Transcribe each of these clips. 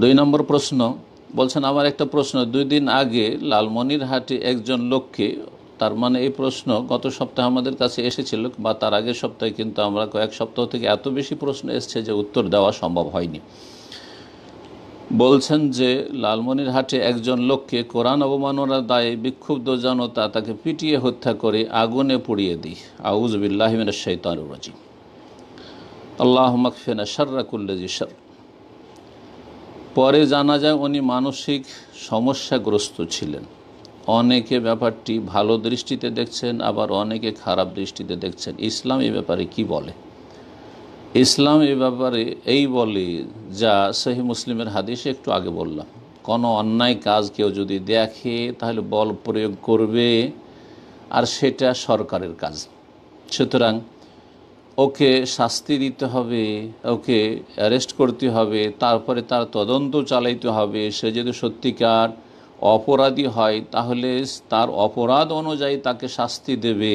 দুই নম্বর প্রশ্ন বলছেন আমার একটা প্রশ্ন দুই দিন আগে লালমনির হাটে একজন লোককে তার মানে এই প্রশ্ন গত সপ্তাহে আমাদের কাছে এসেছিল বা তার আগের সপ্তাহে কিন্তু আমরা কয়েক সপ্তাহ থেকে এত বেশি প্রশ্ন এসছে যে উত্তর দেওয়া সম্ভব হয়নি বলছেন যে লালমনির হাটে একজন লোককে কোরআন অবমাননার দায়ে বিক্ষুব্ধ জনতা তাকে পিটিয়ে হত্যা করে আগুনে পুড়িয়ে দিই আউজ শৈতানুর রাজিম আল্লাহ মাকফেনা সর্রাকুল্লাজি শর্র পরে জানা যায় উনি মানসিক সমস্যাগ্রস্ত ছিলেন অনেকে ব্যাপারটি ভালো দৃষ্টিতে দেখছেন আবার অনেকে খারাপ দৃষ্টিতে দেখছেন ইসলাম এ ব্যাপারে কি বলে ইসলাম এ ব্যাপারে এই বলে যা সহি মুসলিমের হাদিসে একটু আগে বললাম কোনো অন্যায় কাজ কেউ যদি দেখে তাহলে বল প্রয়োগ করবে আর সেটা সরকারের কাজ সুতরাং ওকে শাস্তি দিতে হবে ওকে অ্যারেস্ট করতে হবে তারপরে তার তদন্ত চালাইতে হবে সে যদি সত্যিকার অপরাধী হয় তাহলে তার অপরাধ অনুযায়ী তাকে শাস্তি দেবে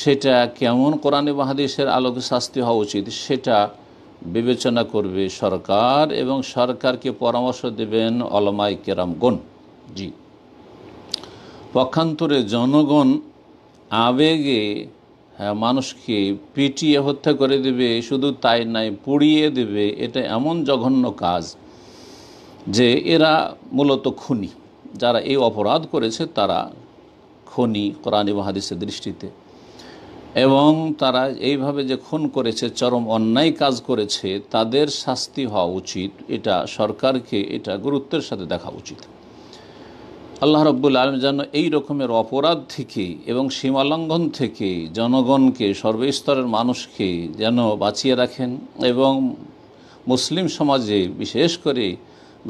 সেটা কেমন কোরআনে বাহাদিসের আলোকে শাস্তি হওয়া উচিত সেটা বিবেচনা করবে সরকার এবং সরকারকে পরামর্শ দেবেন অলমাই কেরামগণ জি পক্ষান্তরে জনগণ আবেগে হ্যাঁ, মানুষকে পিটিয়ে হত্যা করে দেবে শুধু তাই নাই পুড়িয়ে দেবে এটা এমন জঘন্য কাজ যে এরা মূলত খুনি যারা এই অপরাধ করেছে তারা খনি কোরআন মহাদিসের দৃষ্টিতে এবং তারা এইভাবে যে খুন করেছে চরম অন্যায় কাজ করেছে তাদের শাস্তি হওয়া উচিত এটা সরকারকে এটা গুরুত্বের সাথে দেখা উচিত আল্লাহ রব্বুল আলম যেন এই রকমের অপরাধ থেকে এবং সীমালঙ্ঘন থেকে জনগণকে সর্বস্তরের মানুষকে যেন বাঁচিয়ে রাখেন এবং মুসলিম সমাজে বিশেষ করে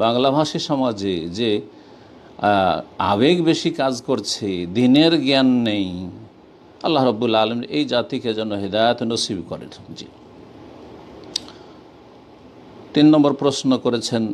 বাংলাভাষী সমাজে যে আবেগ বেশি কাজ করছে দিনের জ্ঞান নেই আল্লাহ রব্বুল আলম এই জাতিকে যেন হৃদায়ত নসিব করেন জি তিন নম্বর প্রশ্ন করেছেন